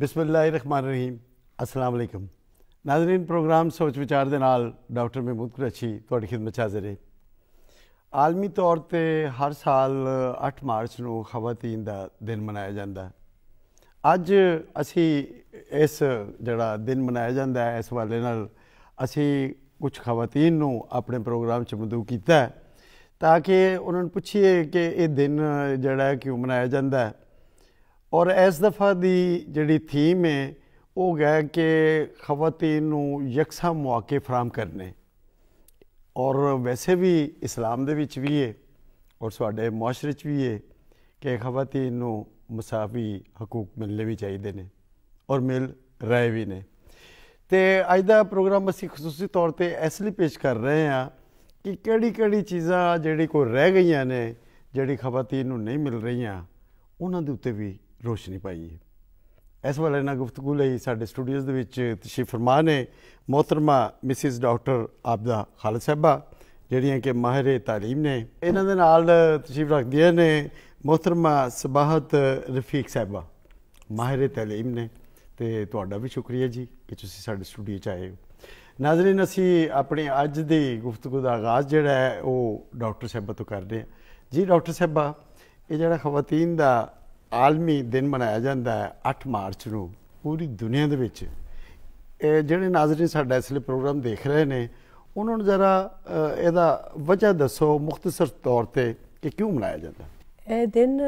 ਬਿਸਮਿਲ੍ਲਾਹਿਰਰਹਿਮਾਨਿਰਰਹੀਮ ਅਸਲਾਮ ਅਲੈਕਮ ਨਾਜ਼ਰੀਨ ਪ੍ਰੋਗਰਾਮ ਸੋਚ ਵਿਚਾਰ ਦੇ ਨਾਲ ਡਾਕਟਰ ਮਹਿਮੂਦ ਕੁਰੈਸ਼ੀ ਤੁਹਾਡੀ ਖਿਦਮਤ ਹਾਜ਼ਰ ਹੈ ਆਲਮੀ ਤੌਰ ਤੇ ਹਰ ਸਾਲ 8 ਮਾਰਚ ਨੂੰ ਖਵਾਤੀਨ ਦਾ ਦਿਨ ਮਨਾਇਆ ਜਾਂਦਾ ਹੈ ਅੱਜ ਅਸੀਂ ਇਸ ਜਿਹੜਾ ਦਿਨ ਮਨਾਇਆ ਜਾਂਦਾ ਹੈ ਇਸ ਵਾਲੇ ਨਾਲ ਅਸੀਂ ਕੁਝ ਖਵਾਤੀਨ ਨੂੰ ਆਪਣੇ ਪ੍ਰੋਗਰਾਮ 'ਚ ਮਦੂ ਕੀਤਾ ਤਾਂ ਕਿ ਉਹਨਾਂ ਨੂੰ ਪੁੱਛੀਏ ਕਿ ਇਹ ਦਿਨ ਜਿਹੜਾ ਕਿਉਂ ਮਨਾਇਆ ਜਾਂਦਾ ਹੈ ਔਰ ਇਸ ਦਫਾ ਦੀ ਜਿਹੜੀ ਥੀਮ ਹੈ ਉਹ ਹੈ ਕਿ ਖਵਾਤੀਨ ਨੂੰ ਯਕਸਾ ਮੌਕੇ ਫਰਾਮ ਕਰਨੇ ਔਰ ਵੈਸੇ ਵੀ ਇਸਲਾਮ ਦੇ ਵਿੱਚ ਵੀ ਹੈ ਔਰ ਸਾਡੇ ਮੁਆਸ਼ਰੇ 'ਚ ਵੀ ਹੈ ਕਿ ਖਵਾਤੀਨ ਨੂੰ ਮਸਾਵੀ ਹਕੂਕ ਮਿਲਨੇ ਵੀ ਚਾਹੀਦੇ ਨੇ ਔਰ ਮਿਲ ਰਹੇ ਵੀ ਨੇ ਤੇ ਅੱਜ ਦਾ ਪ੍ਰੋਗਰਾਮ ਅਸੀਂ ਖਸੂਸੀ ਤੌਰ ਤੇ ਇਸ ਲਈ ਪੇਸ਼ ਕਰ ਰਹੇ ਹਾਂ ਕਿ ਕਿਹੜੀ ਕਿਹੜੀ ਚੀਜ਼ਾਂ ਜਿਹੜੀ ਕੋ ਰਹਿ ਗਈਆਂ ਨੇ ਜਿਹੜੀ ਖਵਾਤੀਨ ਨੂੰ ਨਹੀਂ ਮਿਲ ਰਹੀਆਂ ਉਹਨਾਂ ਦੇ ਉੱਤੇ ਵੀ ਰੋਸ਼ਨੀ ਪਾਈ ਹੈ ਇਸ ਵਾਲੇ ਨਾਲ ਗੁਫ਼ਤਗੂ ਲਈ ਸਾਡੇ ਸਟੂਡੀਓਜ਼ ਦੇ ਵਿੱਚ ਤਸ਼ਰੀਫ ਫਰਮਾ ਨੇ ਮੋਹਤਰਮਾ ਮਿਸਿਸ ਡਾਕਟਰ ਆਬਦਾ ਖਾਲਦ ਸਾਹਿਬਾ ਜਿਹੜੀਆਂ ਕਿ ਮਾਹਿਰ تعلیم ਨੇ ਇਹਨਾਂ ਦੇ ਨਾਲ ਤਸ਼ਰੀਫ ਰੱਖਦੀਆਂ ਨੇ ਮੋਹਤਰਮਾ ਸਬਾਹਤ ਰਫੀਕ ਸਾਹਿਬਾ ਮਾਹਿਰ تعلیم ਨੇ ਤੇ ਤੁਹਾਡਾ ਵੀ ਸ਼ੁਕਰੀਆ ਜੀ ਕਿ ਤੁਸੀਂ ਸਾਡੇ ਸਟੂਡੀਓ 'ਚ ਆਏ ਹੋ ਨਾਜ਼ਰੀਨ ਅਸੀਂ ਆਪਣੀ ਅੱਜ ਦੀ ਗੁਫ਼ਤਗੂ ਦਾ ਆਗਾਜ਼ ਜਿਹੜਾ ਹੈ ਉਹ ਡਾਕਟਰ ਸਾਹਿਬਾ ਤੋਂ ਕਰਦੇ ਹਾਂ ਜੀ ਡਾਕਟਰ ਸਾਹਿਬਾ ਇਹ ਜਿਹੜਾ ਖਵਾਤੀਨ ਦਾ ਆਲਮੀ ਦਿਨ ਮਨਾਇਆ ਜਾਂਦਾ ਹੈ 8 ਮਾਰਚ ਨੂੰ ਪੂਰੀ ਦੁਨੀਆ ਦੇ ਵਿੱਚ ਇਹ ਜਿਹੜੇ ਨਾਜ਼ਰੀਨ ਸਾਡਾ ਇਸਲੇ ਪ੍ਰੋਗਰਾਮ ਦੇਖ ਰਹੇ ਨੇ ਉਹਨਾਂ ਨੂੰ ਜ਼ਰਾ ਇਹਦਾ ਵਜ੍ਹਾ ਦੱਸੋ ਮੁਖਤਸਰ ਤੌਰ ਤੇ ਕਿ ਕਿਉਂ ਮਨਾਇਆ ਜਾਂਦਾ ਇਹ ਦਿਨ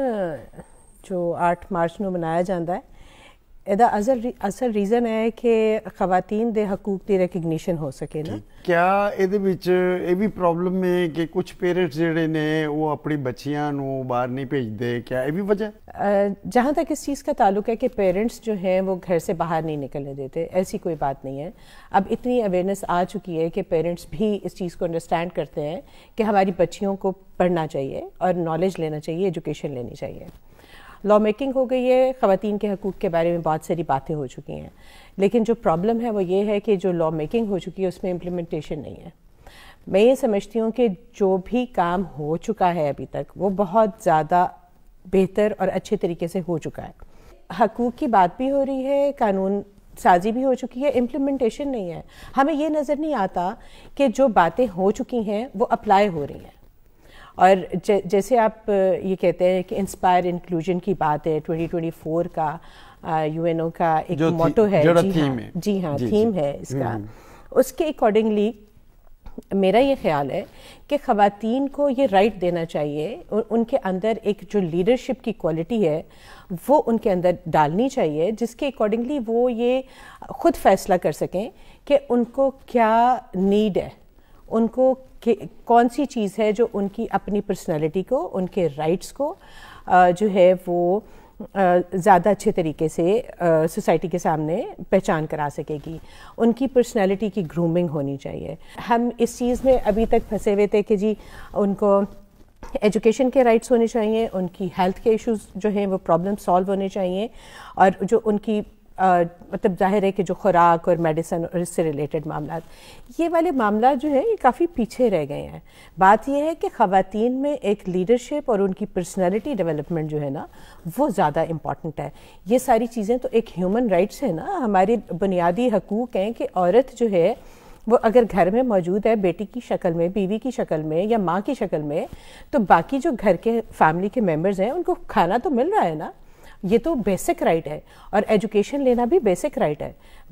ਜੋ 8 ਮਾਰਚ ਨੂੰ ਮਨਾਇਆ ਜਾਂਦਾ ਹੈ ਇਹਦਾ असल रीज़न है कि ਕਿ के हकूक की ਦੀ हो सके ना क्या ਕਿਆ ਇਹਦੇ ਵਿੱਚ ਇਹ ਵੀ ਪ੍ਰੋਬਲਮ ਹੈ ਕਿ ਕੁਝ ਪੇਰੈਂਟਸ ਜਿਹੜੇ ਨੇ ਉਹ ਆਪਣੀ ਬੱਚੀਆਂ ਨੂੰ ਬਾਹਰ ਨਹੀਂ ਭੇਜਦੇ जहाँ तक इस चीज़ का ताल्लुक है कि पेरेंट्स जो हैं वो घर से बाहर नहीं निकलने देते ऐसी कोई बात नहीं है अब इतनी अवेयरनेस आ चुकी है कि पेरेंट्स भी इस चीज़ को अंडरस्टैंड करते हैं कि हमारी बच्चियों को पढ़ना चाहिए और नॉलेज लेना चाहिए एजुकेशन लेनी चाहिए लॉ मेकिंग हो गई है ख़वान के हकूक़ के बारे में बहुत सारी बातें हो चुकी हैं लेकिन जो प्रॉब्लम है वो ये है कि जो लॉ मेकिंग हो चुकी है उसमें इम्प्लीमेंटेशन नहीं है मैं ये समझती हूँ कि जो भी काम हो चुका है अभी तक वो बहुत ज़्यादा बेहतर और अच्छे तरीके से हो चुका है हकूक़ की बात भी हो रही है कानून साजी भी हो चुकी है इम्प्लीमेंटेशन नहीं है हमें ये नज़र नहीं आता कि जो बातें हो चुकी हैं वो अप्लाई हो रही हैं और ज, जैसे आप ये कहते हैं कि इंस्पायर इंक्लूजन की बात है 2024 का यूएनओ का एक मोटो है जी हाँ है। जी हाँ थीम है इसका हम्म। उसके अकॉर्डिंगली मेरा ये ख्याल है कि ख़वातीन को ये राइट देना चाहिए और उनके अंदर एक जो लीडरशिप की क्वालिटी है वो उनके अंदर डालनी चाहिए जिसके अकॉर्डिंगली वो ये ख़ुद फैसला कर सकें कि उनको क्या नीड है उनको कौन सी चीज़ है जो उनकी अपनी पर्सनालिटी को उनके राइट्स को जो है वो ज़्यादा अच्छे तरीके से सोसाइटी के सामने पहचान करा सकेगी उनकी पर्सनालिटी की ग्रूमिंग होनी चाहिए हम इस चीज़ में अभी तक फंसे हुए थे कि जी उनको एजुकेशन के राइट्स होने चाहिए उनकी हेल्थ के इश्यूज जो हैं वो प्रॉब्लम सॉल्व होने चाहिए और जो उनकी मतलब जाहिर है कि जो खुराक और मेडिसन और इससे रिलेटेड मामला ये वाले मामला जो है ये काफ़ी पीछे रह गए हैं बात यह है कि ख़वान में एक लीडरशिप और उनकी पर्सनैलिटी डेवलपमेंट जो है ना वो ज़्यादा इम्पॉटेंट है ये सारी चीज़ें तो एक ह्यूमन राइट्स है ना हमारे बुनियादी हकूक़ हैं कि औरत जो है वो अगर घर में मौजूद है बेटी की शक्ल में बीवी की शक्ल में या माँ की शक्ल में तो बाकी जो घर के फैमिली के मेम्बर्स हैं उनको खाना तो मिल रहा है ना ये तो बेसिक राइट right है और एजुकेशन लेना भी बेसिक राइट right है